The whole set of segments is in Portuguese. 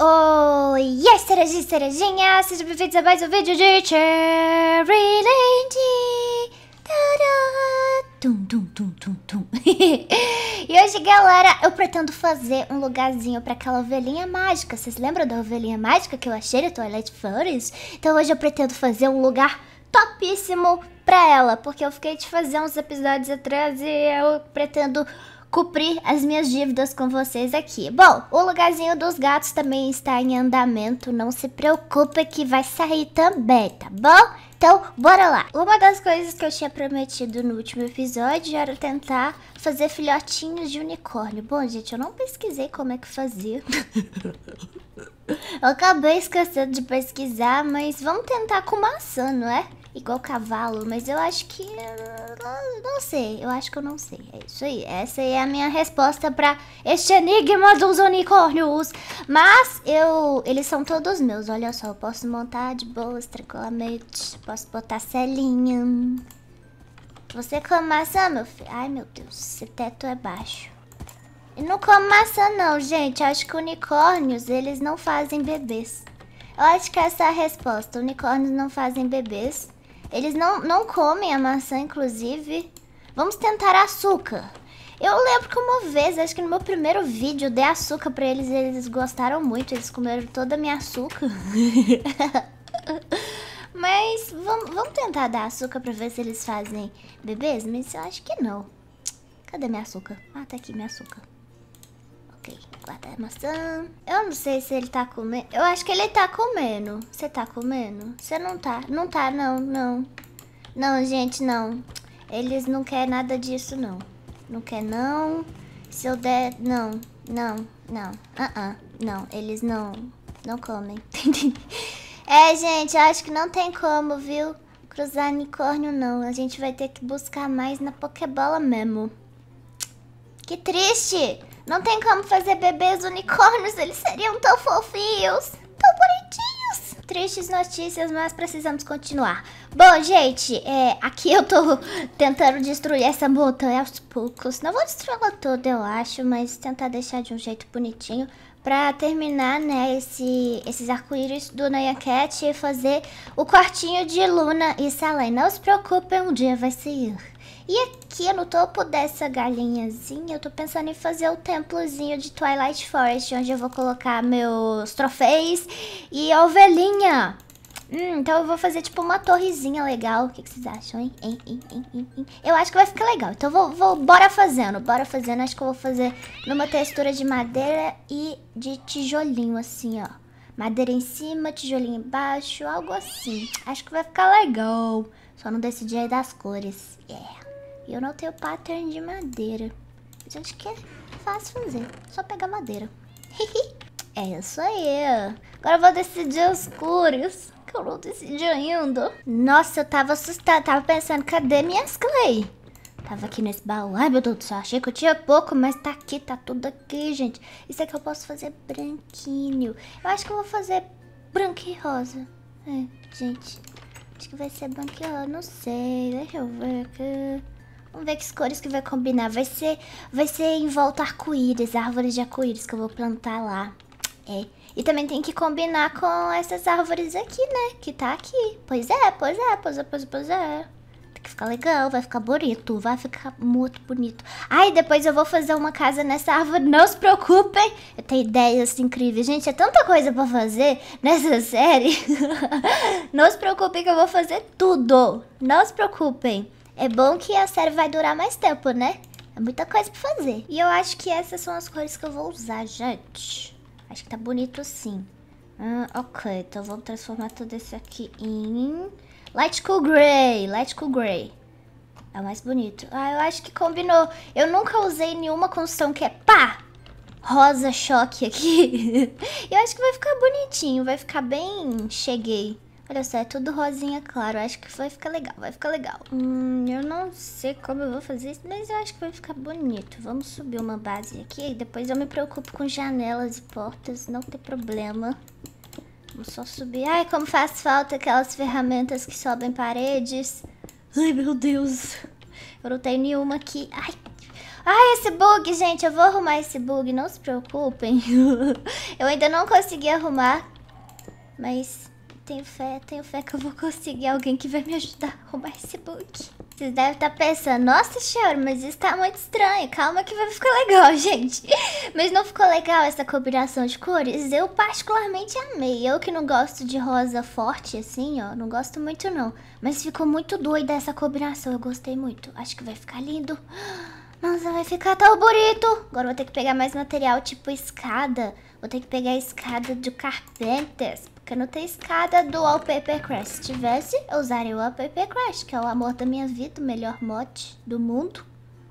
Oi, oh, cerejinhas, cerejinhas, sejam bem-vindos a mais um vídeo de Cherryland! Tum, tum, tum, tum, tum. e hoje, galera, eu pretendo fazer um lugarzinho pra aquela ovelhinha mágica. Vocês lembram da ovelhinha mágica que eu achei no Toilet Forest? Então hoje eu pretendo fazer um lugar topíssimo pra ela, porque eu fiquei de fazer uns episódios atrás e eu pretendo cumprir as minhas dívidas com vocês aqui. Bom, o lugarzinho dos gatos também está em andamento, não se preocupe que vai sair também, tá bom? Então, bora lá! Uma das coisas que eu tinha prometido no último episódio era tentar fazer filhotinhos de unicórnio. Bom, gente, eu não pesquisei como é que fazia. eu acabei esquecendo de pesquisar, mas vamos tentar com maçã, não é? Igual cavalo, mas eu acho que não sei, eu acho que eu não sei. É isso aí. Essa aí é a minha resposta para este enigma dos unicórnios. Mas eu, eles são todos meus. Olha só, eu posso montar de boas tranquilamente. Posso botar selinha. Você é come maçã, meu filho? Ai, meu Deus, esse teto é baixo. não como maçã não, gente. Eu acho que unicórnios, eles não fazem bebês. Eu acho que essa é a resposta. Unicórnios não fazem bebês. Eles não, não comem a maçã, inclusive. Vamos tentar açúcar. Eu lembro que uma vez, acho que no meu primeiro vídeo, eu dei açúcar pra eles e eles gostaram muito. Eles comeram toda a minha açúcar. Mas vamos, vamos tentar dar açúcar pra ver se eles fazem bebês? Mas eu acho que não. Cadê minha açúcar? Ah, tá aqui minha açúcar. Ok, guarda a maçã. Eu não sei se ele tá comendo. Eu acho que ele tá comendo. Você tá comendo? Você não tá? Não tá, não, não. Não, gente, não. Eles não querem nada disso, não. Não quer, não. Se eu der. Não, não, não. Ah, uh, uh não. Eles não. Não comem. é, gente, acho que não tem como, viu? Cruzar unicórnio, não. A gente vai ter que buscar mais na Pokébola mesmo. Que triste! Não tem como fazer bebês unicórnios, eles seriam tão fofinhos. Tristes notícias, mas precisamos continuar. Bom, gente, é, aqui eu tô tentando destruir essa montanha aos poucos. Não vou destruir ela toda, eu acho, mas tentar deixar de um jeito bonitinho pra terminar, né, esse, esses arco-íris do Naya Cat e fazer o quartinho de Luna e Salem. Não se preocupem, um dia vai ser. E aqui no topo dessa galinhazinha, eu tô pensando em fazer o templozinho de Twilight Forest, onde eu vou colocar meus troféus e a ovelhinha. Hum, então eu vou fazer tipo uma torrezinha legal. O que, que vocês acham, hein? Hein, hein, hein? Eu acho que vai ficar legal. Então vou, vou, bora fazendo, bora fazendo. Acho que eu vou fazer numa textura de madeira e de tijolinho, assim, ó. Madeira em cima, tijolinho embaixo, algo assim. Acho que vai ficar legal. Só não decidi aí das cores. Yeah. E eu não tenho pattern de madeira. Mas acho que é fácil fazer. Só pegar madeira. é isso aí. Agora eu vou decidir os cores. Que eu não decidi ainda. Nossa, eu tava assustada. Tava pensando, cadê minhas clay? Tava aqui nesse baú. Ai, meu Deus do céu, achei que eu tinha pouco, mas tá aqui, tá tudo aqui, gente. Isso aqui eu posso fazer branquinho. Eu acho que eu vou fazer branco e rosa. É, gente, acho que vai ser branco e rosa, não sei. Deixa eu ver aqui. Vamos ver que cores que vai combinar. Vai ser, vai ser em volta arco-íris, árvores de arco-íris que eu vou plantar lá. É. E também tem que combinar com essas árvores aqui, né? Que tá aqui. Pois é, pois é, pois é, pois é, pois é. Tem que ficar legal, vai ficar bonito, vai ficar muito bonito. Ai, ah, depois eu vou fazer uma casa nessa árvore, não se preocupem. Eu tenho ideias incríveis. Gente, é tanta coisa pra fazer nessa série. não se preocupem que eu vou fazer tudo. Não se preocupem. É bom que a série vai durar mais tempo, né? É muita coisa pra fazer. E eu acho que essas são as cores que eu vou usar, gente. Acho que tá bonito sim. Hum, ok, então vamos transformar tudo esse aqui em... Light Cool Grey, Light Cool Grey. É o mais bonito. Ah, eu acho que combinou. Eu nunca usei nenhuma construção que é pá! Rosa choque aqui. eu acho que vai ficar bonitinho, vai ficar bem... Cheguei. Olha só, é tudo rosinha, claro. Acho que vai ficar legal, vai ficar legal. Hum, eu não sei como eu vou fazer isso, mas eu acho que vai ficar bonito. Vamos subir uma base aqui. Depois eu me preocupo com janelas e portas, não tem problema. Vamos só subir. Ai, como faz falta aquelas ferramentas que sobem paredes. Ai, meu Deus. Eu não tenho nenhuma aqui. Ai, Ai, esse bug, gente. Eu vou arrumar esse bug, não se preocupem. eu ainda não consegui arrumar. Mas tenho fé, tenho fé que eu vou conseguir alguém que vai me ajudar a roubar esse book. Vocês devem estar tá pensando, nossa, Cheryl, mas isso tá muito estranho. Calma que vai ficar legal, gente. Mas não ficou legal essa combinação de cores? Eu particularmente amei. Eu que não gosto de rosa forte, assim, ó. Não gosto muito, não. Mas ficou muito doida essa combinação. Eu gostei muito. Acho que vai ficar lindo. Nossa, vai ficar tão bonito. Agora vou ter que pegar mais material, tipo escada. Vou ter que pegar a escada de carpentes não tem escada do Wallpaper Crash. Se tivesse, eu usaria o Wallpaper Crash, que é o amor da minha vida, o melhor mod do mundo.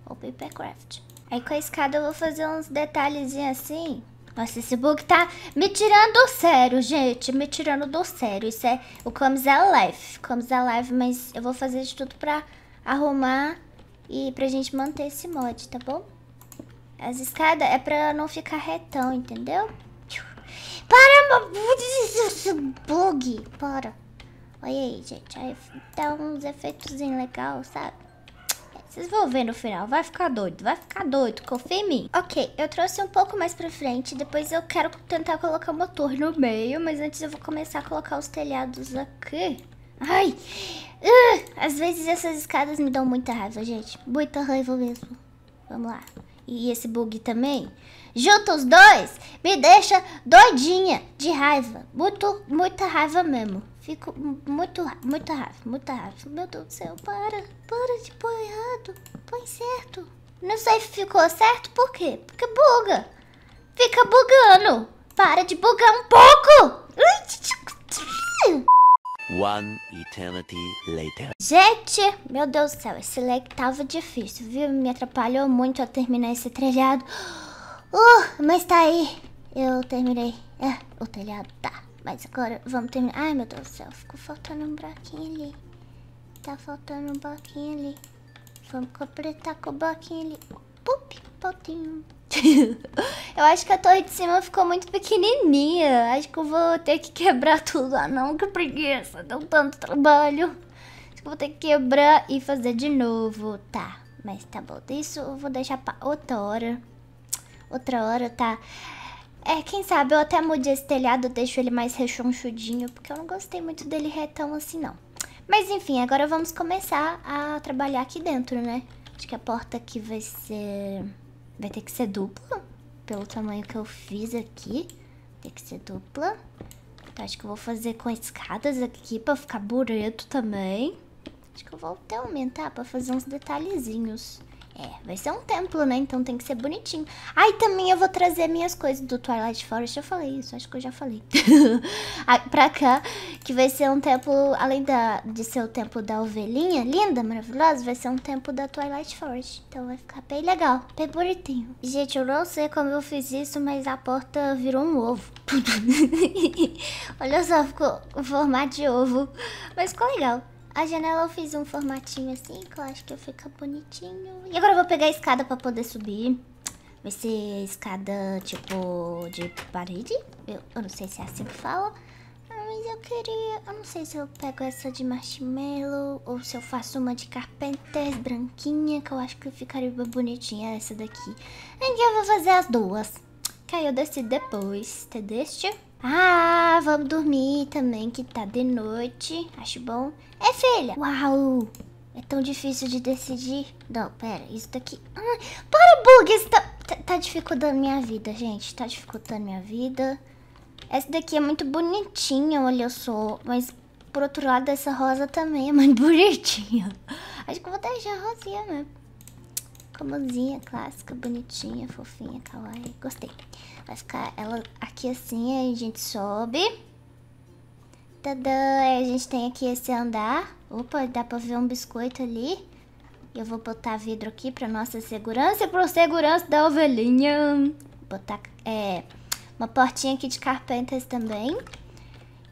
Wallpaper Craft. Aí com a escada eu vou fazer uns detalhezinhos assim. Nossa, esse book tá me tirando do sério, gente. Me tirando do sério. Isso é o Comes Alive. Comes Alive, mas eu vou fazer de tudo pra arrumar e pra gente manter esse mod, tá bom? As escadas é pra não ficar retão, entendeu? Para, meu bug. Para. Olha aí, gente. Aí dá uns efeitos legais, sabe? Vocês vão ver no final, vai ficar doido, vai ficar doido, confia em mim. Ok, eu trouxe um pouco mais pra frente, depois eu quero tentar colocar o motor no meio, mas antes eu vou começar a colocar os telhados aqui. Ai, uh, às vezes essas escadas me dão muita raiva, gente, muita raiva mesmo. Vamos lá. E esse bug também, Juntos os dois, me deixa doidinha de raiva. Muito, muita raiva mesmo. Fico muito, muita raiva, muita raiva. Meu Deus do céu, para. Para de pôr errado. Põe certo. Não sei se ficou certo, por quê? Porque buga. Fica bugando. Para de bugar um pouco. One eternity later. Gente, meu Deus do céu, esse lag tava difícil, viu? Me atrapalhou muito a terminar esse trelhado. Uh, mas tá aí. Eu terminei. É, o telhado tá. Mas agora vamos terminar. Ai, meu Deus do céu. Ficou faltando um bloquinho ali. Tá faltando um bloquinho ali. Vamos completar com o bloquinho ali. Pup, potinho. eu acho que a torre de cima ficou muito pequenininha. Acho que eu vou ter que quebrar tudo. Ah, não, que preguiça. Deu tanto trabalho. Acho que eu vou ter que quebrar e fazer de novo. Tá, mas tá bom. Isso eu vou deixar pra outra hora outra hora, tá? É, quem sabe eu até mude esse telhado, deixo ele mais rechonchudinho, porque eu não gostei muito dele retão assim, não. Mas enfim, agora vamos começar a trabalhar aqui dentro, né? Acho que a porta aqui vai ser... Vai ter que ser dupla, pelo tamanho que eu fiz aqui. Tem que ser dupla. Então, acho que eu vou fazer com escadas aqui pra ficar bonito também. Acho que eu vou até aumentar pra fazer uns detalhezinhos. É, vai ser um templo, né? Então tem que ser bonitinho. Ah, também eu vou trazer minhas coisas do Twilight Forest. Eu falei isso, acho que eu já falei. pra cá, que vai ser um templo, além da, de ser o templo da ovelhinha, linda, maravilhosa, vai ser um templo da Twilight Forest. Então vai ficar bem legal, bem bonitinho. Gente, eu não sei como eu fiz isso, mas a porta virou um ovo. Olha só, ficou o formato de ovo. Mas ficou legal. A janela eu fiz um formatinho assim, que eu acho que fica bonitinho. E agora eu vou pegar a escada pra poder subir. Vai ser escada, tipo, de parede. Eu, eu não sei se é assim que fala. Mas eu queria... Eu não sei se eu pego essa de marshmallow ou se eu faço uma de carpenter branquinha, que eu acho que ficaria bonitinha essa daqui. E eu vou fazer as duas. Que aí eu decido depois, entendeste? Ah, vamos dormir também, que tá de noite. Acho bom. É, filha! Uau! É tão difícil de decidir. Não, pera, isso daqui... Ah, para, bug! Isso tá, tá, tá dificultando minha vida, gente. Tá dificultando minha vida. Essa daqui é muito bonitinha, olha só. Mas, por outro lado, essa rosa também é muito bonitinha. Acho que eu vou deixar a rosinha mesmo comozinha clássica, bonitinha, fofinha, kawaii. Tá Gostei. Vai ficar ela aqui assim, aí a gente sobe. Tadã! Aí a gente tem aqui esse andar. Opa, dá pra ver um biscoito ali. Eu vou botar vidro aqui pra nossa segurança e pro segurança da ovelhinha. Vou botar é, uma portinha aqui de carpentas também.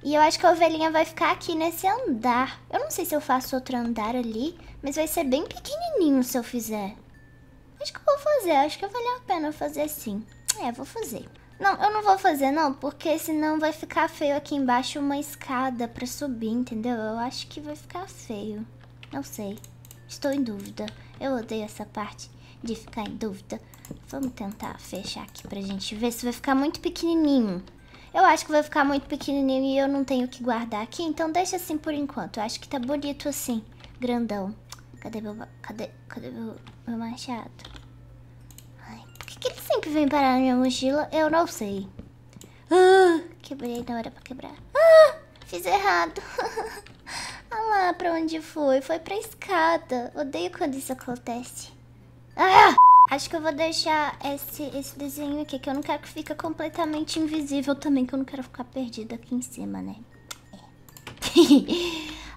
E eu acho que a ovelhinha vai ficar aqui nesse andar. Eu não sei se eu faço outro andar ali, mas vai ser bem pequenininho se eu fizer. Acho que eu vou fazer, acho que valeu a pena fazer sim. É, vou fazer. Não, eu não vou fazer não, porque senão vai ficar feio aqui embaixo uma escada pra subir, entendeu? Eu acho que vai ficar feio. Não sei. Estou em dúvida. Eu odeio essa parte de ficar em dúvida. Vamos tentar fechar aqui pra gente ver se vai ficar muito pequenininho. Eu acho que vai ficar muito pequenininho e eu não tenho que guardar aqui, então deixa assim por enquanto. Eu acho que tá bonito assim, grandão. Cadê meu... Cadê, cadê meu, meu machado? que ele sempre vem parar na minha mochila? Eu não sei. Ah, quebrei na hora pra quebrar. Ah, fiz errado. ah lá, pra onde foi? Foi pra escada. Odeio quando isso acontece. Ah! Acho que eu vou deixar esse, esse desenho aqui, que eu não quero que fique completamente invisível também, que eu não quero ficar perdida aqui em cima, né? É.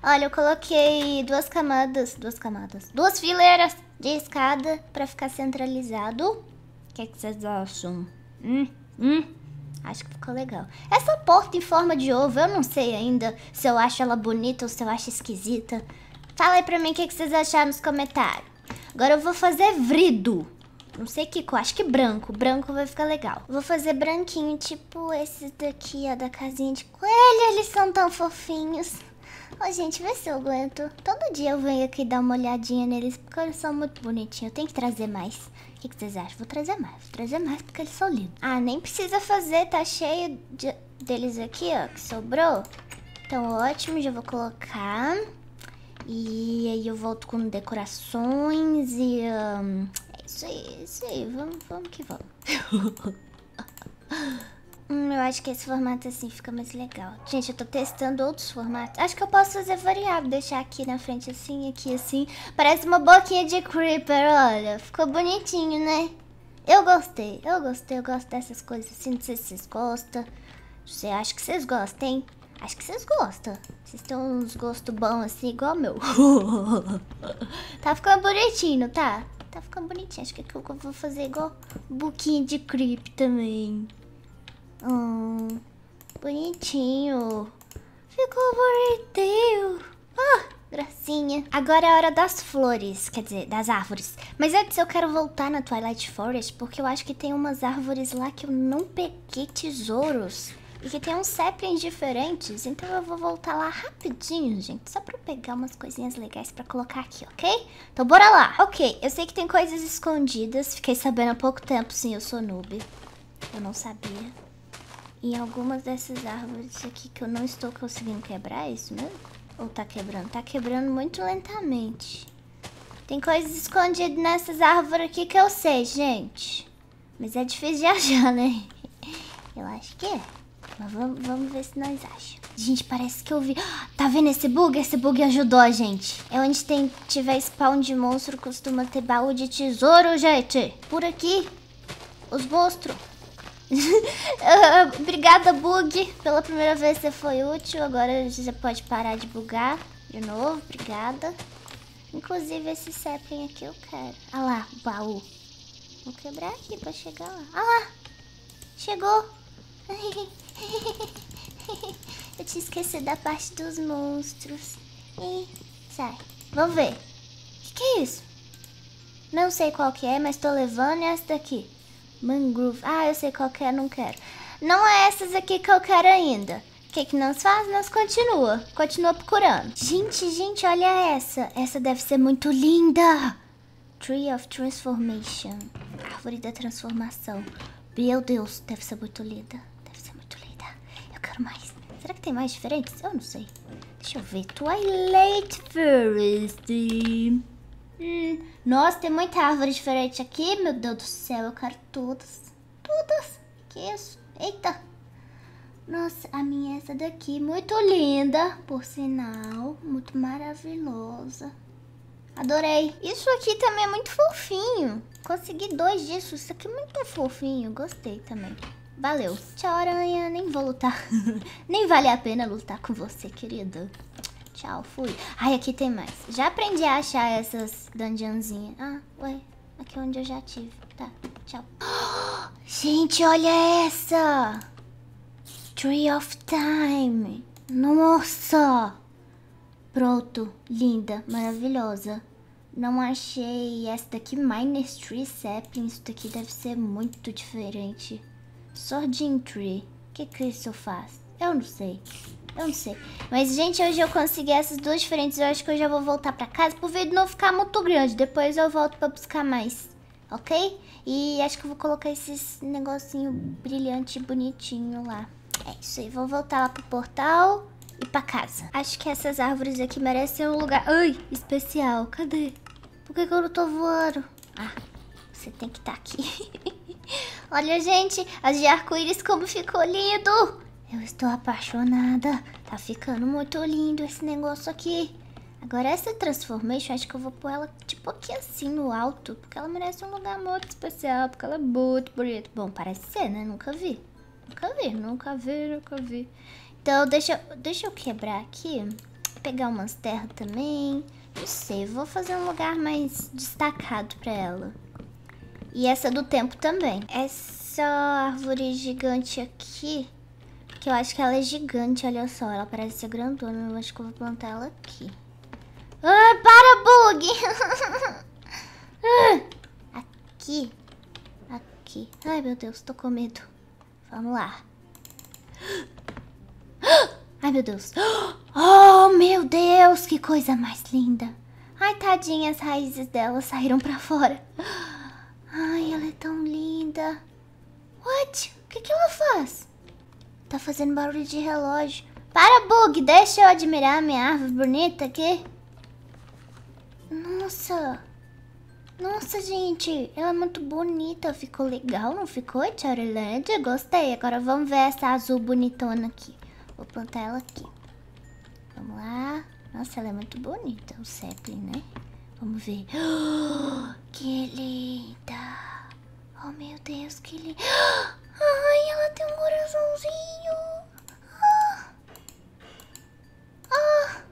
Olha, eu coloquei duas camadas, duas camadas, duas fileiras de escada pra ficar centralizado que, é que vocês acham? Hum, hum, acho que ficou legal. Essa porta em forma de ovo, eu não sei ainda se eu acho ela bonita ou se eu acho esquisita. Fala aí pra mim o que, que vocês acharam nos comentários. Agora eu vou fazer vrido. Não sei que cor, acho que branco. Branco vai ficar legal. Vou fazer branquinho, tipo esses daqui, ó, da casinha de coelho. Eles são tão fofinhos. Ô, oh, gente, vê se eu aguento. Todo dia eu venho aqui dar uma olhadinha neles, porque eles são muito bonitinhos. Eu tenho que trazer mais. O que, que, vocês acham? Vou trazer mais, vou trazer mais porque eles são lindos. Ah, nem precisa fazer, tá cheio de, deles aqui, ó, que sobrou. Então, ótimo, já vou colocar. E aí eu volto com decorações e... Um, é isso aí, é isso aí, vamos, vamos que vamos. Hum, eu acho que esse formato assim fica mais legal. Gente, eu tô testando outros formatos. Acho que eu posso fazer variável, deixar aqui na frente assim, aqui assim. Parece uma boquinha de creeper, olha. Ficou bonitinho, né? Eu gostei, eu gostei, eu gosto dessas coisas assim. Não sei se vocês gostam. Você acha que vocês gostam, hein? Acho que vocês gostam. Vocês têm uns gostos bons assim, igual meu. tá ficando bonitinho, tá? Tá ficando bonitinho. Acho que é eu vou fazer igual boquinha de creep também. Hum, bonitinho. Ficou bonitinho. Ah, gracinha. Agora é a hora das flores, quer dizer, das árvores. Mas antes eu quero voltar na Twilight Forest, porque eu acho que tem umas árvores lá que eu não peguei tesouros. E que tem uns saplings diferentes, então eu vou voltar lá rapidinho, gente. Só pra pegar umas coisinhas legais pra colocar aqui, ok? Então bora lá. Ok, eu sei que tem coisas escondidas. Fiquei sabendo há pouco tempo, sim, eu sou noob. Eu não sabia. E algumas dessas árvores aqui que eu não estou conseguindo quebrar, é isso mesmo? Ou tá quebrando? Tá quebrando muito lentamente. Tem coisas escondidas nessas árvores aqui que eu sei, gente. Mas é difícil de achar, né? Eu acho que é. Mas vamos, vamos ver se nós achamos. Gente, parece que eu vi... Tá vendo esse bug? Esse bug ajudou a gente. É onde tem, tiver spawn de monstro, costuma ter baú de tesouro, gente. Por aqui, os monstros Ah, obrigada, Bug. Pela primeira vez você foi útil. Agora você pode parar de bugar de novo. Obrigada. Inclusive, esse sapling aqui eu quero. Ah lá, baú. Vou quebrar aqui pra chegar lá. Ah lá! Chegou! eu te esqueci da parte dos monstros. E sai. Vamos ver. O que, que é isso? Não sei qual que é, mas tô levando essa daqui. Mangrove. Ah, eu sei qual que é, não quero. Não é essas aqui que eu quero ainda. O que, que nós faz? Nós continua. Continua procurando. Gente, gente, olha essa. Essa deve ser muito linda. Tree of Transformation. Árvore da transformação. Meu Deus, deve ser muito linda. Deve ser muito linda. Eu quero mais. Será que tem mais diferentes? Eu não sei. Deixa eu ver. Twilight Forest. Hum, nossa, tem muita árvore diferente aqui. Meu Deus do céu, eu quero todas. Todas. Que isso? Eita. Nossa, a minha é essa daqui. Muito linda, por sinal. Muito maravilhosa. Adorei. Isso aqui também é muito fofinho. Consegui dois disso. Isso aqui é muito fofinho. Gostei também. Valeu. Tchau, aranha. Nem vou lutar. Nem vale a pena lutar com você, querida. Tchau, fui. Ai, aqui tem mais. Já aprendi a achar essas dungeonzinhas. Ah, ué. Aqui é onde eu já tive. Tá, tchau. gente, olha essa! Tree of Time. Nossa! Pronto. Linda, maravilhosa. Não achei essa daqui, Miners Tree Sapling. Isso daqui deve ser muito diferente. Sordin Tree. O que que isso faz? Eu não sei. Eu não sei. Mas, gente, hoje eu consegui essas duas diferentes. Eu acho que eu já vou voltar pra casa pro vídeo não ficar muito grande. Depois eu volto pra buscar mais, ok? E acho que eu vou colocar esses negocinho brilhante e bonitinho lá. É isso aí. Vou voltar lá pro portal e pra casa. Acho que essas árvores aqui merecem um lugar... Ai, especial. Cadê? Por que, que eu não tô voando? Ah, você tem que estar tá aqui. Olha, gente, as de arco-íris como ficou lindo! Eu estou apaixonada. Tá ficando muito lindo esse negócio aqui. Agora essa transformation, acho que eu vou pôr ela tipo aqui assim no alto. Porque ela merece um lugar muito especial. Porque ela é muito bonita. Bom, parece ser, né? Nunca vi. Nunca vi, nunca vi, nunca vi. Então deixa, deixa eu quebrar aqui. pegar umas terras também. Não sei, vou fazer um lugar mais destacado pra ela. E essa do tempo também. Essa é árvore gigante aqui que eu acho que ela é gigante, olha só. Ela parece ser grandona, eu acho que eu vou plantar ela aqui. Ah, para, bug! aqui. Aqui. Ai, meu Deus, tô com medo. Vamos lá. Ai, meu Deus. Oh, meu Deus, que coisa mais linda. Ai, tadinha, as raízes dela saíram pra fora. Ai, ela é tão linda. What? O que, que ela faz? Tá fazendo barulho de relógio. Para, Bug! Deixa eu admirar minha árvore bonita aqui. Nossa! Nossa, gente! Ela é muito bonita. Ficou legal, não ficou, eu Gostei. Agora vamos ver essa azul bonitona aqui. Vou plantar ela aqui. Vamos lá. Nossa, ela é muito bonita, o Zeppelin, né? Vamos ver. Oh, que linda! Oh, meu Deus, que linda! Ai, ela tem um coraçãozinho. Ah, ah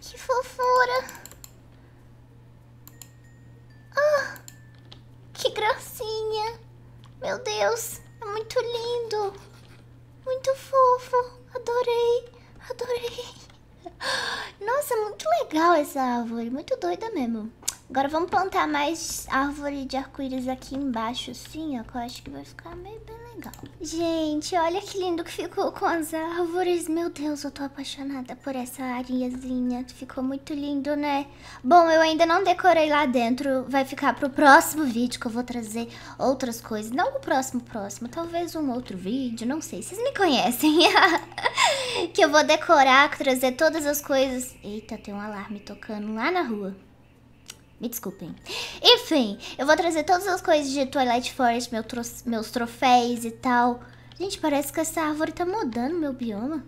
que fofura. Ah, que gracinha. Meu Deus, é muito lindo. Muito fofo. Adorei, adorei. Nossa, muito legal essa árvore. Muito doida mesmo. Agora vamos plantar mais árvore de arco-íris aqui embaixo, assim, ó. Que eu acho que vai ficar meio legal. Gente, olha que lindo que ficou com as árvores. Meu Deus, eu tô apaixonada por essa areazinha. Ficou muito lindo, né? Bom, eu ainda não decorei lá dentro. Vai ficar pro próximo vídeo que eu vou trazer outras coisas. Não o próximo próximo, talvez um outro vídeo, não sei. Vocês me conhecem. que eu vou decorar, trazer todas as coisas. Eita, tem um alarme tocando lá na rua. Me desculpem. Enfim, eu vou trazer todas as coisas de Twilight Forest, meu tro meus troféus e tal. Gente, parece que essa árvore tá mudando meu bioma.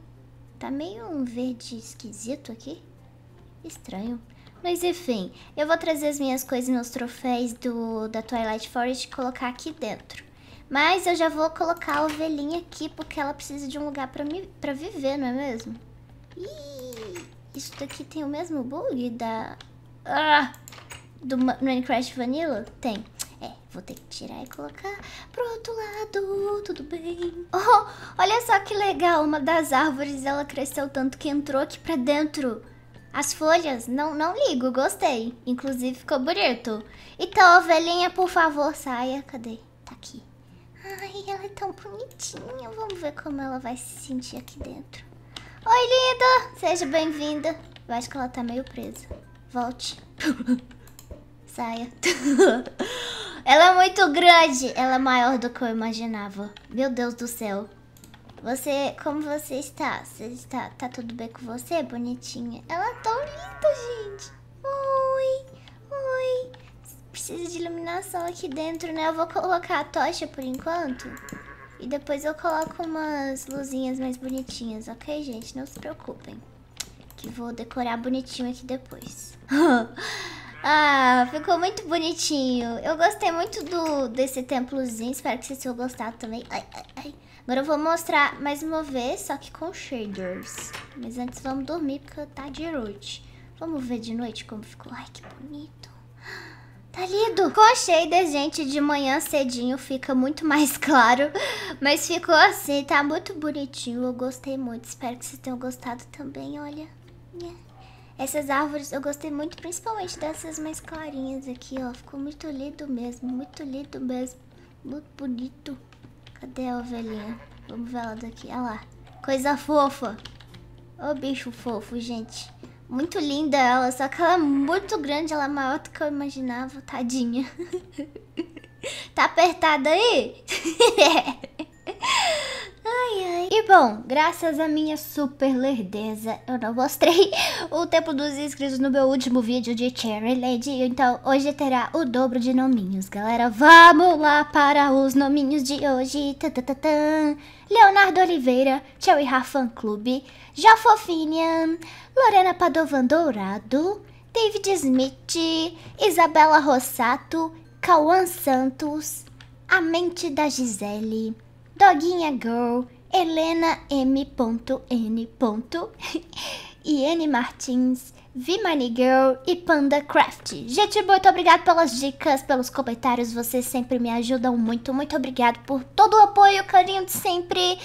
Tá meio um verde esquisito aqui. Estranho. Mas enfim, eu vou trazer as minhas coisas, meus troféus do, da Twilight Forest e colocar aqui dentro. Mas eu já vou colocar a ovelhinha aqui, porque ela precisa de um lugar pra, me, pra viver, não é mesmo? Ih, isso daqui tem o mesmo bug da... Ah, do Minecraft Vanilla? Tem. É, vou ter que tirar e colocar pro outro lado, tudo bem. Oh, olha só que legal, uma das árvores, ela cresceu tanto que entrou aqui pra dentro. As folhas, não, não ligo, gostei. Inclusive ficou bonito. Então, ovelhinha, por favor, saia. Cadê? Tá aqui. Ai, ela é tão bonitinha. Vamos ver como ela vai se sentir aqui dentro. Oi, linda! Seja bem-vinda. Eu acho que ela tá meio presa. Volte. saia. ela é muito grande. Ela é maior do que eu imaginava. Meu Deus do céu. Você, como você está? Você está, tá tudo bem com você, bonitinha? Ela é tão linda, gente. Oi, oi. Precisa de iluminação aqui dentro, né? Eu vou colocar a tocha por enquanto. E depois eu coloco umas luzinhas mais bonitinhas, ok, gente? Não se preocupem. Que vou decorar bonitinho aqui depois. Ah, ficou muito bonitinho. Eu gostei muito do, desse templozinho. Espero que vocês tenham gostado também. Ai, ai, ai. Agora eu vou mostrar mais uma vez, só que com shaders. Mas antes vamos dormir, porque tá de noite. Vamos ver de noite como ficou. Ai, que bonito. Tá lindo! Com shaders, gente, de manhã cedinho fica muito mais claro. Mas ficou assim, tá muito bonitinho. Eu gostei muito. Espero que vocês tenham gostado também, olha. Yeah. Essas árvores eu gostei muito, principalmente dessas mais clarinhas aqui, ó. Ficou muito lindo mesmo, muito lindo mesmo. Muito bonito. Cadê a ovelhinha? Vamos ver ela daqui. Olha lá. Coisa fofa. Ô bicho fofo, gente. Muito linda ela, só que ela é muito grande, ela é maior do que eu imaginava, tadinha. tá apertada aí? É. Ai, ai. E bom, graças à minha super lerdeza, eu não mostrei o tempo dos inscritos no meu último vídeo de Cherry Lady. Então, hoje terá o dobro de nominhos, galera. Vamos lá para os nominhos de hoje. Leonardo Oliveira, Cherry Rafan Clube, Jafofinian, Lorena Padovan Dourado, David Smith, Isabela Rossato, Cauã Santos, A Mente da Gisele... Doguinha Girl, Helena M.N. e N. Martins, Vimani Girl e Panda Craft. Gente, muito obrigado pelas dicas, pelos comentários, vocês sempre me ajudam muito, muito obrigado por todo o apoio, carinho de sempre.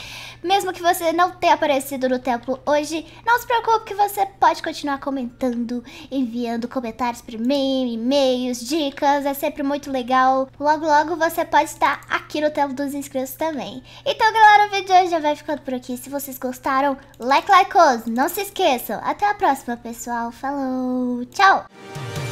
Mesmo que você não tenha aparecido no templo hoje, não se preocupe que você pode continuar comentando, enviando comentários para mim, e-mails, dicas, é sempre muito legal. Logo, logo você pode estar aqui no templo dos inscritos também. Então, galera, o vídeo de hoje já vai ficando por aqui. Se vocês gostaram, like, like, os. não se esqueçam. Até a próxima, pessoal falou, tchau!